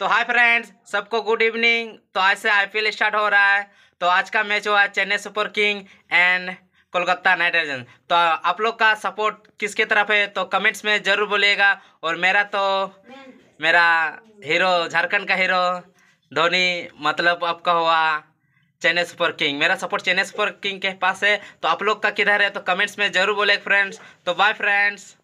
तो hi friends सबको good evening तो आज से आईपीएल स्टार्ट हो रहा है तो आज का मैच हुआ है Chennai Super King and Kolkata Knight Riders तो आप लोग का सपोर्ट किसके तरफ है तो कमेंट्स में ज़रूर बोलिएगा और मेरा तो मेरा हीरो झारखंड का हीरो धोनी मतलब आपका हुआ चेन्नई सुपर किंग मेरा सपोर्ट चेन्नई सुपर किंग के पास है तो आप लोग का किधर है तो कमेंट्स में ज़रूर बोले फ्रेंड्स तो बाय फ्रेंड्स